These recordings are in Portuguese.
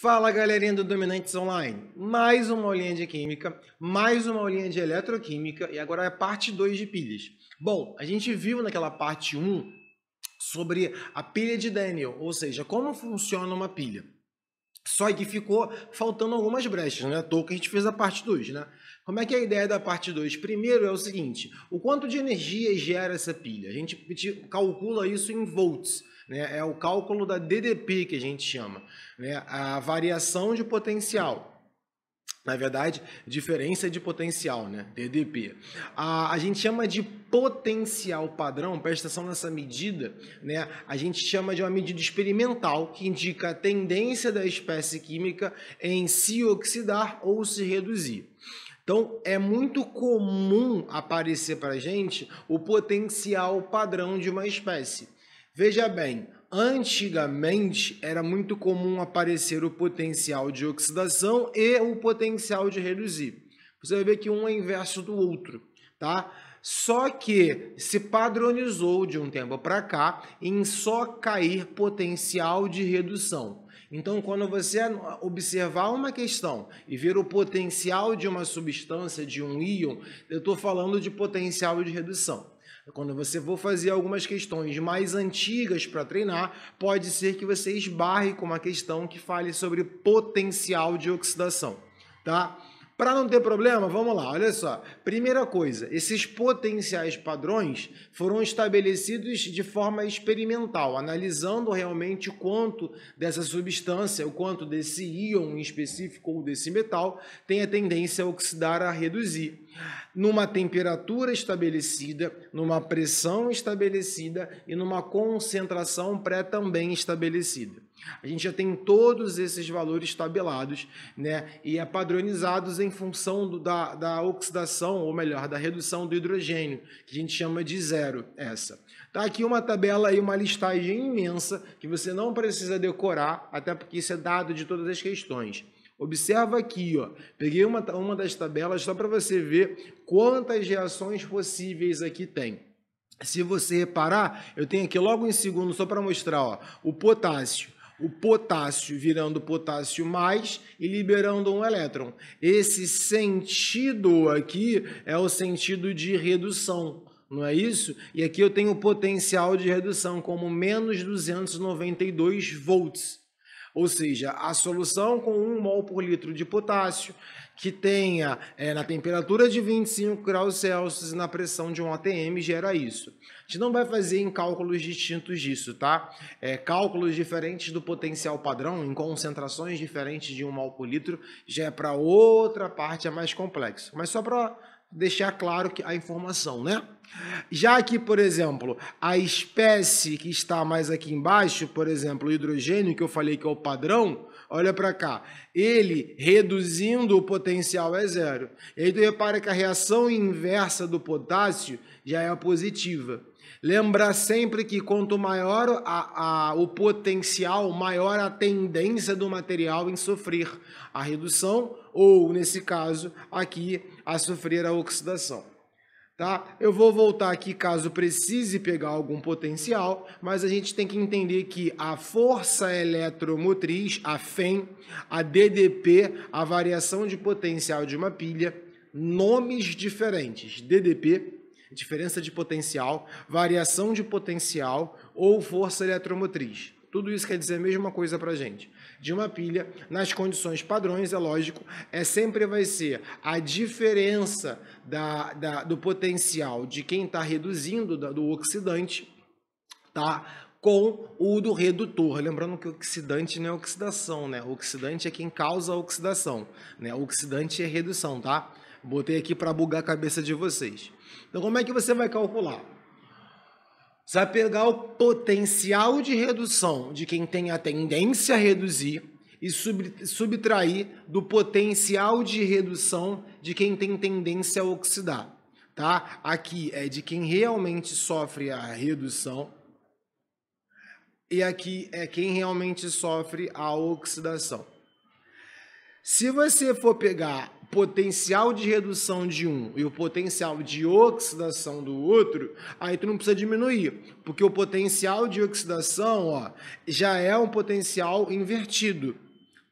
Fala galerinha do Dominantes Online! Mais uma aulinha de química, mais uma aulinha de eletroquímica e agora é parte 2 de pilhas. Bom, a gente viu naquela parte 1 um sobre a pilha de Daniel, ou seja, como funciona uma pilha. Só que ficou faltando algumas brechas, né? Tô que a gente fez a parte 2, né? Como é que é a ideia da parte 2? Primeiro é o seguinte, o quanto de energia gera essa pilha? A gente calcula isso em volts. Né? É o cálculo da DDP que a gente chama, né? a variação de potencial. Na verdade, diferença de potencial, né? DDP. A, a gente chama de potencial padrão, presta atenção nessa medida, né? A gente chama de uma medida experimental que indica a tendência da espécie química em se oxidar ou se reduzir. Então, é muito comum aparecer para a gente o potencial padrão de uma espécie. Veja bem, antigamente era muito comum aparecer o potencial de oxidação e o potencial de reduzir. Você vai ver que um é inverso do outro, tá? Só que se padronizou de um tempo para cá em só cair potencial de redução. Então, quando você observar uma questão e ver o potencial de uma substância, de um íon, eu estou falando de potencial de redução. É quando você for fazer algumas questões mais antigas para treinar, pode ser que você esbarre com uma questão que fale sobre potencial de oxidação, tá? Para não ter problema, vamos lá, olha só. Primeira coisa, esses potenciais padrões foram estabelecidos de forma experimental, analisando realmente o quanto dessa substância, o quanto desse íon em específico ou desse metal tem a tendência a oxidar, a reduzir numa temperatura estabelecida, numa pressão estabelecida e numa concentração pré também estabelecida. A gente já tem todos esses valores tabelados né, e é padronizados em função do, da, da oxidação, ou melhor, da redução do hidrogênio, que a gente chama de zero, essa. Tá aqui uma tabela e uma listagem imensa que você não precisa decorar, até porque isso é dado de todas as questões. Observa aqui, ó. Peguei uma, uma das tabelas só para você ver quantas reações possíveis aqui tem. Se você reparar, eu tenho aqui logo em segundo, só para mostrar, ó, o potássio o potássio virando potássio mais e liberando um elétron. Esse sentido aqui é o sentido de redução, não é isso? E aqui eu tenho o potencial de redução como menos 292 volts. Ou seja, a solução com 1 mol por litro de potássio que tenha é, na temperatura de 25 graus Celsius e na pressão de 1 atm gera isso. A gente não vai fazer em cálculos distintos disso, tá? É, cálculos diferentes do potencial padrão, em concentrações diferentes de 1 mol por litro, já é para outra parte, é mais complexo. Mas só para deixar claro que a informação, né? Já que, por exemplo, a espécie que está mais aqui embaixo, por exemplo, o hidrogênio, que eu falei que é o padrão, olha para cá, ele reduzindo o potencial é zero. E aí tu repara que a reação inversa do potássio já é positiva. Lembra sempre que quanto maior a, a, o potencial, maior a tendência do material em sofrer a redução, ou nesse caso aqui, a sofrer a oxidação. Tá? Eu vou voltar aqui caso precise pegar algum potencial, mas a gente tem que entender que a força eletromotriz, a FEM, a DDP, a variação de potencial de uma pilha, nomes diferentes, DDP, diferença de potencial, variação de potencial ou força eletromotriz. Tudo isso quer dizer a mesma coisa para a gente. De uma pilha, nas condições padrões, é lógico, é sempre vai ser a diferença da, da do potencial de quem está reduzindo da, do oxidante, tá? Com o do redutor. Lembrando que oxidante não é oxidação, né? Oxidante é quem causa a oxidação, né? Oxidante é redução, tá? Botei aqui para bugar a cabeça de vocês. Então, como é que você vai calcular? Você vai pegar o potencial de redução de quem tem a tendência a reduzir e subtrair do potencial de redução de quem tem tendência a oxidar, tá? Aqui é de quem realmente sofre a redução e aqui é quem realmente sofre a oxidação. Se você for pegar potencial de redução de um e o potencial de oxidação do outro, aí tu não precisa diminuir, porque o potencial de oxidação ó, já é um potencial invertido,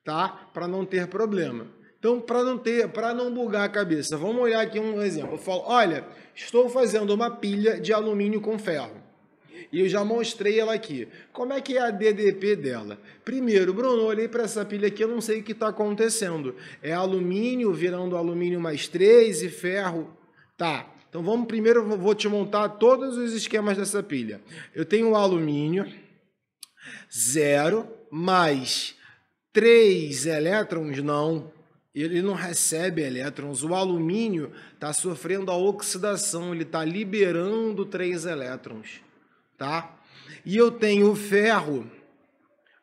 tá? Para não ter problema. Então, para não ter, para não bugar a cabeça, vamos olhar aqui um exemplo. Eu falo, olha, estou fazendo uma pilha de alumínio com ferro e eu já mostrei ela aqui. Como é que é a DDP dela? Primeiro, Bruno, olhei para essa pilha aqui, eu não sei o que está acontecendo. É alumínio virando alumínio mais 3 e ferro. Tá. Então vamos primeiro, eu vou te montar todos os esquemas dessa pilha. Eu tenho o alumínio 0 mais 3 elétrons, não, ele não recebe elétrons. O alumínio está sofrendo a oxidação, ele está liberando três elétrons tá? E eu tenho ferro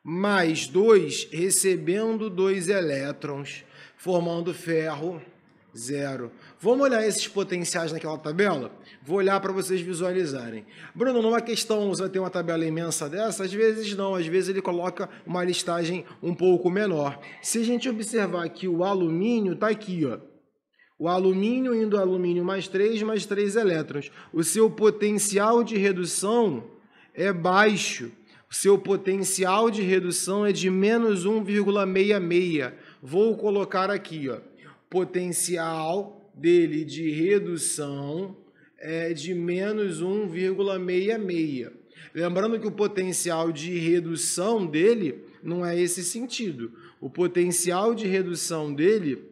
mais 2 recebendo 2 elétrons, formando ferro zero. Vamos olhar esses potenciais naquela tabela? Vou olhar para vocês visualizarem. Bruno, numa questão você vai ter uma tabela imensa dessa? Às vezes não, às vezes ele coloca uma listagem um pouco menor. Se a gente observar que o alumínio está aqui, ó, o alumínio indo ao alumínio mais 3, mais 3 elétrons. O seu potencial de redução é baixo. O seu potencial de redução é de menos 1,66. Vou colocar aqui, ó. Potencial dele de redução é de menos 1,66. Lembrando que o potencial de redução dele não é esse sentido. O potencial de redução dele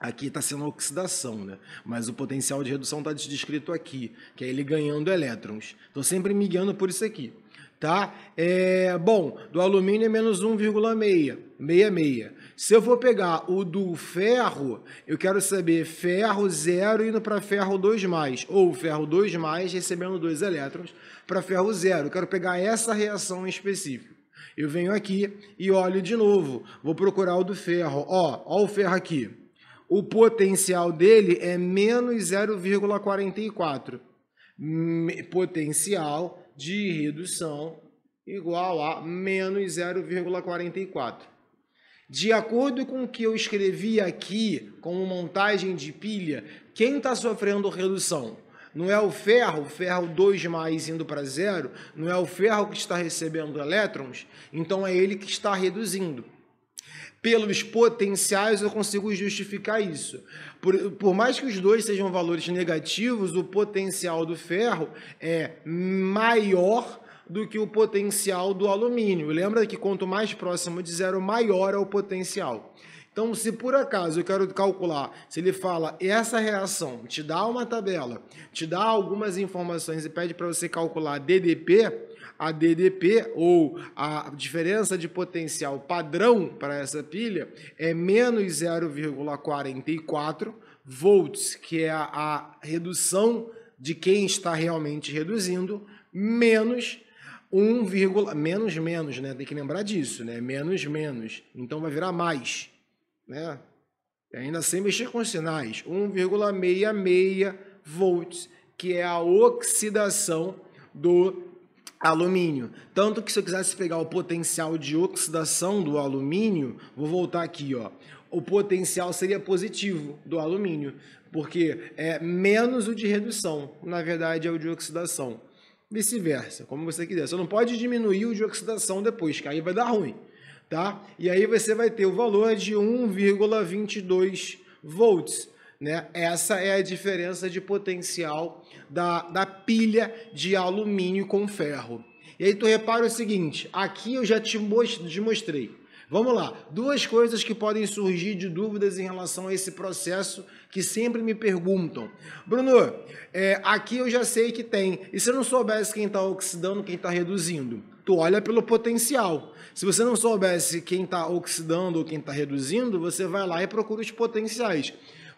Aqui está sendo oxidação, né? mas o potencial de redução está descrito aqui, que é ele ganhando elétrons. Estou sempre me guiando por isso aqui. Tá? É, bom, do alumínio é menos 1,66. Se eu for pegar o do ferro, eu quero saber ferro 0 indo para ferro 2, ou ferro 2 recebendo 2 elétrons para ferro 0. Eu quero pegar essa reação em específico. Eu venho aqui e olho de novo. Vou procurar o do ferro. Ó, ó o ferro aqui o potencial dele é menos 0,44. Potencial de redução igual a menos 0,44. De acordo com o que eu escrevi aqui, como montagem de pilha, quem está sofrendo redução? Não é o ferro, ferro 2 mais indo para zero, não é o ferro que está recebendo elétrons, então é ele que está reduzindo pelos potenciais, eu consigo justificar isso. Por, por mais que os dois sejam valores negativos, o potencial do ferro é maior do que o potencial do alumínio. Lembra que quanto mais próximo de zero, maior é o potencial. Então, se por acaso eu quero calcular, se ele fala essa reação, te dá uma tabela, te dá algumas informações e pede para você calcular a DDP, a DDP ou a diferença de potencial padrão para essa pilha é menos 0,44 volts, que é a, a redução de quem está realmente reduzindo, menos 1, menos menos, né? Tem que lembrar disso, né? Menos menos. Então vai virar mais né? ainda sem assim mexer com os sinais, 1,66 volts, que é a oxidação do alumínio. Tanto que se eu quisesse pegar o potencial de oxidação do alumínio, vou voltar aqui, ó. O potencial seria positivo do alumínio, porque é menos o de redução, na verdade é o de oxidação. Vice-versa, como você quiser. Você não pode diminuir o de oxidação depois, que aí vai dar ruim tá? E aí você vai ter o valor de 1,22 volts, né? Essa é a diferença de potencial da, da pilha de alumínio com ferro. E aí tu repara o seguinte, aqui eu já te mostrei. Vamos lá, duas coisas que podem surgir de dúvidas em relação a esse processo que sempre me perguntam. Bruno, é, aqui eu já sei que tem, e se eu não soubesse quem está oxidando, quem está reduzindo? tu olha pelo potencial. Se você não soubesse quem está oxidando ou quem está reduzindo, você vai lá e procura os potenciais.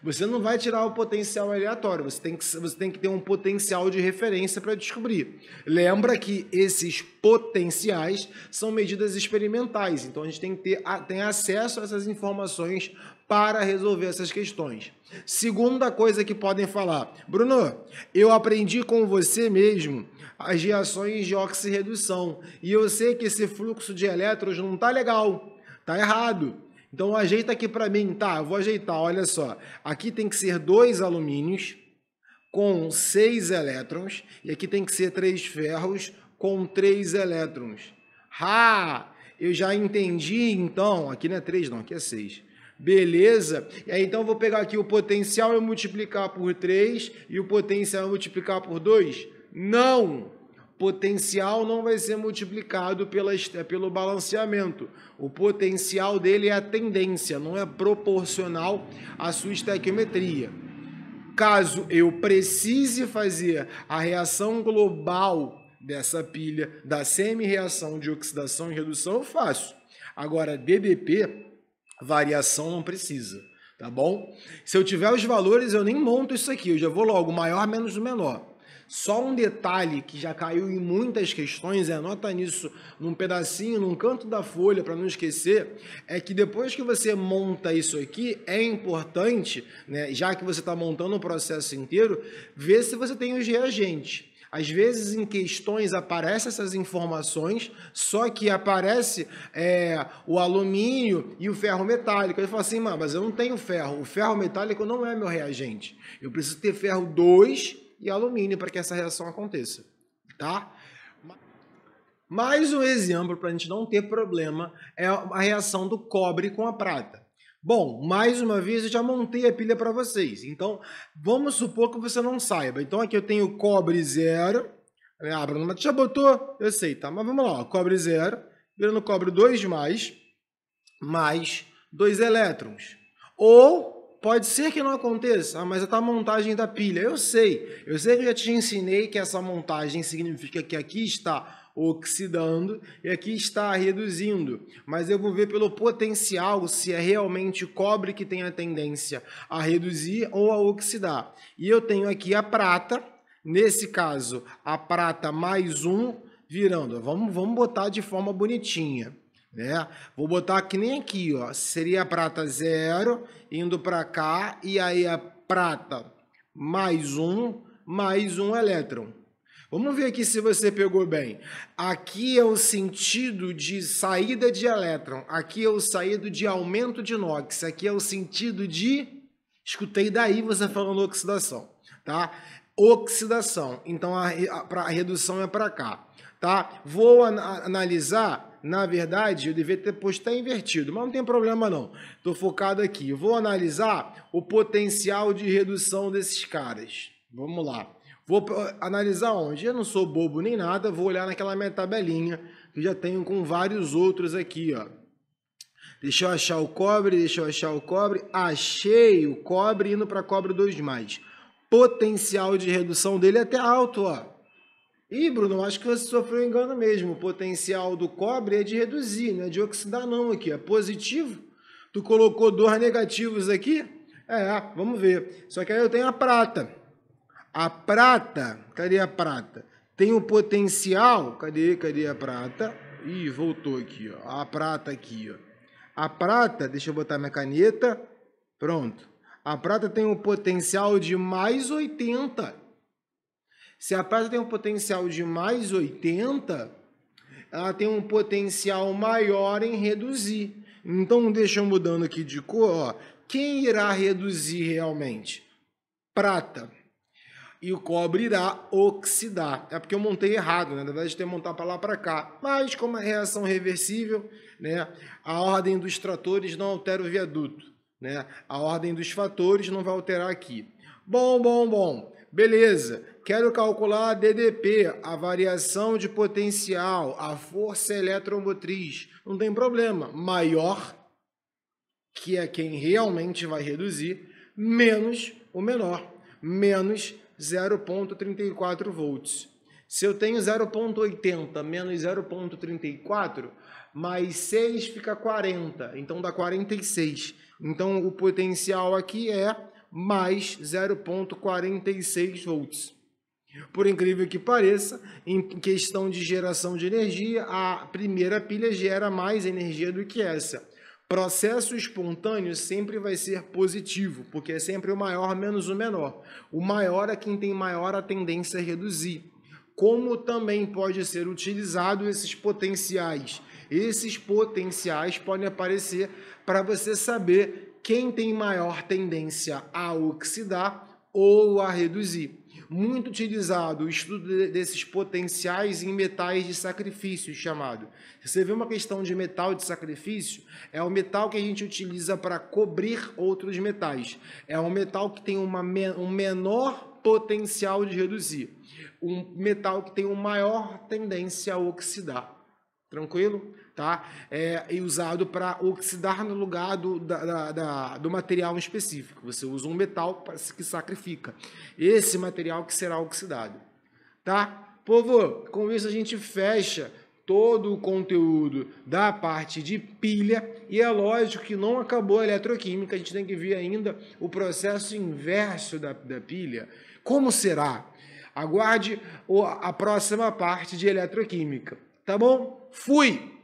Você não vai tirar o potencial aleatório, você tem que, você tem que ter um potencial de referência para descobrir. Lembra que esses potenciais são medidas experimentais, então a gente tem que ter tem acesso a essas informações para resolver essas questões. Segunda coisa que podem falar, Bruno, eu aprendi com você mesmo as reações de oxirredução e eu sei que esse fluxo de elétrons não tá legal, tá errado. Então ajeita aqui para mim, tá? Eu vou ajeitar, olha só. Aqui tem que ser dois alumínios com seis elétrons e aqui tem que ser três ferros com três elétrons. Ah, Eu já entendi, então, aqui não é três não, aqui é seis Beleza? E é, aí, então eu vou pegar aqui o potencial e multiplicar por 3 e o potencial multiplicar por 2? Não! Potencial não vai ser multiplicado pela, é, pelo balanceamento. O potencial dele é a tendência, não é proporcional à sua estequiometria. Caso eu precise fazer a reação global dessa pilha da semi-reação de oxidação e redução, eu faço. Agora, DDP Variação não precisa, tá bom? Se eu tiver os valores, eu nem monto isso aqui, eu já vou logo maior menos o menor. Só um detalhe que já caiu em muitas questões, e é, anota nisso num pedacinho, num canto da folha, para não esquecer, é que depois que você monta isso aqui, é importante, né, já que você está montando o processo inteiro, ver se você tem os reagentes. Às vezes, em questões, aparecem essas informações, só que aparece é, o alumínio e o ferro metálico. Ele fala assim, mas eu não tenho ferro. O ferro metálico não é meu reagente. Eu preciso ter ferro 2 e alumínio para que essa reação aconteça. Tá? Mais um exemplo para a gente não ter problema é a reação do cobre com a prata. Bom, mais uma vez eu já montei a pilha para vocês. Então, vamos supor que você não saiba. Então, aqui eu tenho cobre zero. Ah, Bruno, mas já botou? Eu sei, tá? Mas vamos lá. Cobre zero, virando cobre 2 mais, mais dois elétrons. Ou pode ser que não aconteça, ah, mas é a montagem da pilha. Eu sei. Eu sei que eu já te ensinei que essa montagem significa que aqui está oxidando, e aqui está reduzindo. Mas eu vou ver pelo potencial se é realmente cobre que tem a tendência a reduzir ou a oxidar. E eu tenho aqui a prata, nesse caso, a prata mais um virando. Vamos, vamos botar de forma bonitinha. Né? Vou botar que nem aqui, ó. Seria a prata zero, indo para cá, e aí a prata mais um, mais um elétron. Vamos ver aqui se você pegou bem. Aqui é o sentido de saída de elétron, aqui é o saído de aumento de NOx, aqui é o sentido de. Escutei daí você falando oxidação, tá? Oxidação. Então a, a, a redução é para cá, tá? Vou an analisar. Na verdade, eu devia ter posto até invertido, mas não tem problema não. Estou focado aqui. Vou analisar o potencial de redução desses caras. Vamos lá. Vou eh, analisar onde? Eu não sou bobo nem nada, vou olhar naquela minha tabelinha que já tenho com vários outros aqui, ó. Deixa eu achar o cobre, deixa eu achar o cobre. Achei o cobre indo para cobre 2 mais. Potencial de redução dele é até alto, ó. Ih, Bruno, acho que você sofreu um engano mesmo. O potencial do cobre é de reduzir, não é de oxidar não aqui, é positivo. Tu colocou dois negativos aqui? É, vamos ver. Só que aí eu tenho a prata. A prata, cadê a prata? Tem o um potencial, cadê, cadê a prata? Ih, voltou aqui, ó. A prata aqui, ó. A prata, deixa eu botar minha caneta. Pronto. A prata tem um potencial de mais 80. Se a prata tem um potencial de mais 80, ela tem um potencial maior em reduzir. Então, deixa eu mudando aqui de cor, ó. Quem irá reduzir realmente? Prata e o cobre irá oxidar. É porque eu montei errado, né? na verdade, tem que montar para lá para cá. Mas, como é reação reversível, né? a ordem dos tratores não altera o viaduto. Né? A ordem dos fatores não vai alterar aqui. Bom, bom, bom. Beleza. Quero calcular a DDP, a variação de potencial, a força eletromotriz. Não tem problema. Maior, que é quem realmente vai reduzir, menos o menor. Menos 0,34 volts. Se eu tenho 0,80 menos 0,34, mais 6 fica 40, então dá 46. Então o potencial aqui é mais 0,46 volts. Por incrível que pareça, em questão de geração de energia, a primeira pilha gera mais energia do que essa. Processo espontâneo sempre vai ser positivo, porque é sempre o maior menos o menor. O maior é quem tem maior a tendência a reduzir. Como também pode ser utilizado esses potenciais? Esses potenciais podem aparecer para você saber quem tem maior tendência a oxidar ou a reduzir muito utilizado o estudo desses potenciais em metais de sacrifício, chamado. Você vê uma questão de metal de sacrifício? É o metal que a gente utiliza para cobrir outros metais. É um metal que tem uma, um menor potencial de reduzir. Um metal que tem uma maior tendência a oxidar. Tranquilo? Tá? É, e usado para oxidar no lugar do, da, da, da, do material específico. Você usa um metal que sacrifica. Esse material que será oxidado. Tá? Povo, com isso a gente fecha todo o conteúdo da parte de pilha e é lógico que não acabou a eletroquímica, a gente tem que ver ainda o processo inverso da, da pilha. Como será? Aguarde a próxima parte de eletroquímica, tá bom? fui.